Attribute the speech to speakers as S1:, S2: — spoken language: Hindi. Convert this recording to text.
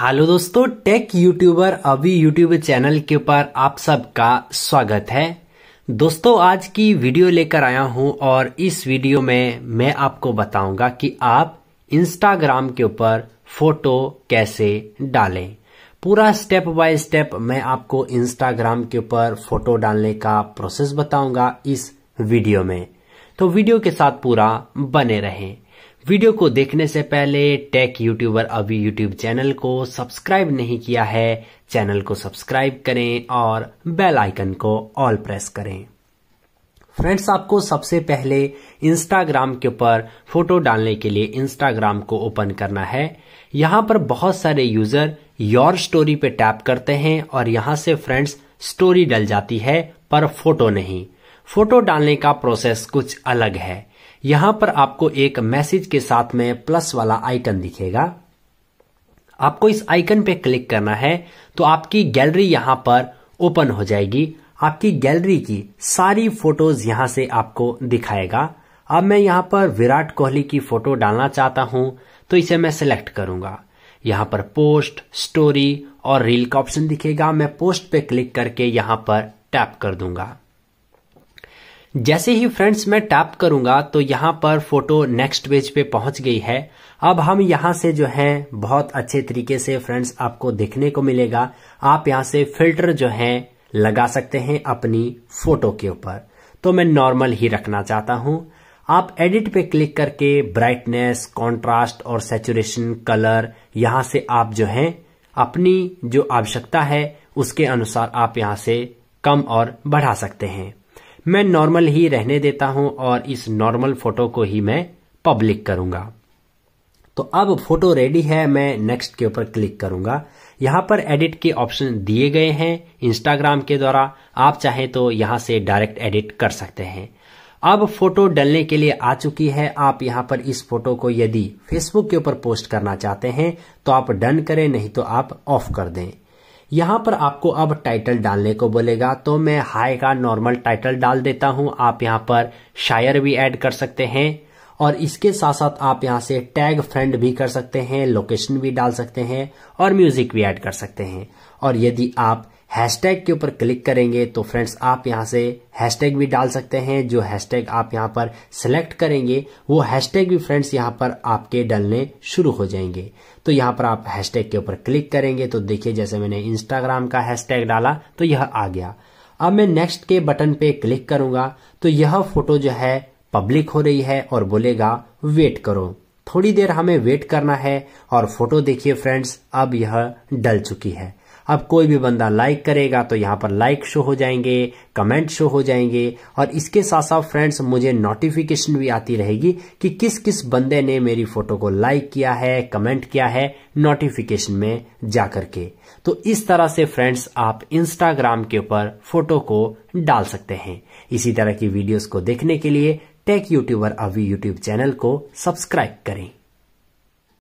S1: हेलो दोस्तों tech YouTuber Abhi YouTube channel के ऊपर आप सबका स्वागत है दोस्तों आज की वीडियो लेकर आया हूं और इस वीडियो में मैं आपको बताऊंगा कि आप इंस्टाग्राम के ऊपर फोटो कैसे डालें पूरा स्टेप बाय स्टेप मैं आपको इंस्टाग्राम के ऊपर फोटो डालने का प्रोसेस बताऊंगा इस वीडियो में तो वीडियो के साथ पूरा बने रहें वीडियो को देखने से पहले tech YouTuber Abhi YouTube channel को सब्सक्राइब नहीं किया है चैनल को सब्सक्राइब करें और बेल आइकन को ऑल प्रेस करें फ्रेंड्स आपको सबसे पहले इंस्टाग्राम के ऊपर फोटो डालने के लिए इंस्टाग्राम को ओपन करना है यहाँ पर बहुत सारे यूजर योर स्टोरी पे टैप करते हैं और यहाँ से फ्रेंड्स स्टोरी डल जाती है पर फोटो नहीं फोटो डालने का प्रोसेस कुछ अलग है यहां पर आपको एक मैसेज के साथ में प्लस वाला आइकन दिखेगा आपको इस आइकन पे क्लिक करना है तो आपकी गैलरी यहां पर ओपन हो जाएगी आपकी गैलरी की सारी फोटोज यहां से आपको दिखाएगा अब मैं यहां पर विराट कोहली की फोटो डालना चाहता हूं तो इसे मैं सिलेक्ट करूंगा यहां पर पोस्ट स्टोरी और रील का ऑप्शन दिखेगा मैं पोस्ट पे क्लिक करके यहां पर टैप कर दूंगा जैसे ही फ्रेंड्स मैं टैप करूंगा तो यहाँ पर फोटो नेक्स्ट पेज पे पहुंच गई है अब हम यहाँ से जो है बहुत अच्छे तरीके से फ्रेंड्स आपको देखने को मिलेगा आप यहाँ से फिल्टर जो है लगा सकते हैं अपनी फोटो के ऊपर तो मैं नॉर्मल ही रखना चाहता हूं आप एडिट पे क्लिक करके ब्राइटनेस कॉन्ट्रास्ट और सेचुरेशन कलर यहां से आप जो है अपनी जो आवश्यकता है उसके अनुसार आप यहां से कम और बढ़ा सकते हैं मैं नॉर्मल ही रहने देता हूं और इस नॉर्मल फोटो को ही मैं पब्लिक करूंगा तो अब फोटो रेडी है मैं नेक्स्ट के ऊपर क्लिक करूंगा यहां पर एडिट के ऑप्शन दिए गए हैं इंस्टाग्राम के द्वारा आप चाहे तो यहां से डायरेक्ट एडिट कर सकते हैं अब फोटो डलने के लिए आ चुकी है आप यहां पर इस फोटो को यदि फेसबुक के ऊपर पोस्ट करना चाहते हैं तो आप डन करें नहीं तो आप ऑफ कर दें यहाँ पर आपको अब टाइटल डालने को बोलेगा तो मैं हाय का नॉर्मल टाइटल डाल देता हूं आप यहाँ पर शायर भी ऐड कर सकते हैं और इसके साथ साथ आप यहाँ से टैग फ्रेंड भी कर सकते हैं लोकेशन भी डाल सकते हैं और म्यूजिक भी ऐड कर सकते हैं और यदि आप हैशटैग के ऊपर क्लिक करेंगे तो फ्रेंड्स आप यहां से हैशटैग भी डाल सकते हैं जो हैशटैग आप यहाँ पर सिलेक्ट करेंगे वो हैशटैग भी फ्रेंड्स यहां पर आपके डलने शुरू हो जाएंगे तो यहाँ पर आप हैशटैग के ऊपर क्लिक करेंगे तो देखिए जैसे मैंने इंस्टाग्राम का हैशटैग डाला तो यह आ गया अब मैं नेक्स्ट के बटन पे क्लिक करूंगा तो यह फोटो जो है पब्लिक हो रही है और बोलेगा वेट करो थोड़ी देर हमें वेट करना है और फोटो देखिए फ्रेंड्स अब यह डल चुकी है अब कोई भी बंदा लाइक करेगा तो यहाँ पर लाइक शो हो जाएंगे कमेंट शो हो जाएंगे और इसके साथ साथ फ्रेंड्स मुझे नोटिफिकेशन भी आती रहेगी कि किस किस बंदे ने मेरी फोटो को लाइक किया है कमेंट किया है नोटिफिकेशन में जाकर के तो इस तरह से फ्रेंड्स आप इंस्टाग्राम के ऊपर फोटो को डाल सकते हैं इसी तरह की वीडियोस को देखने के लिए tech YouTuber Abhi YouTube channel को सब्सक्राइब करें